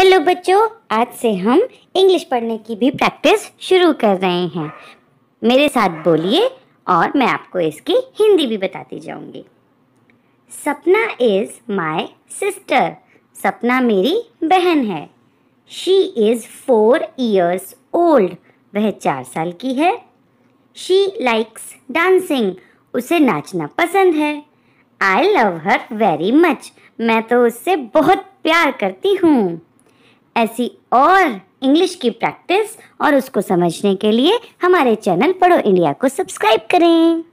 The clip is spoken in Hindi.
हेलो बच्चों आज से हम इंग्लिश पढ़ने की भी प्रैक्टिस शुरू कर रहे हैं मेरे साथ बोलिए और मैं आपको इसकी हिंदी भी बताती जाऊंगी सपना इज़ माय सिस्टर सपना मेरी बहन है she is four years old वह चार साल की है शी लाइक्स डांसिंग उसे नाचना पसंद है I love her very much मैं तो उससे बहुत प्यार करती हूँ ऐसी और इंग्लिश की प्रैक्टिस और उसको समझने के लिए हमारे चैनल पढ़ो इंडिया को सब्सक्राइब करें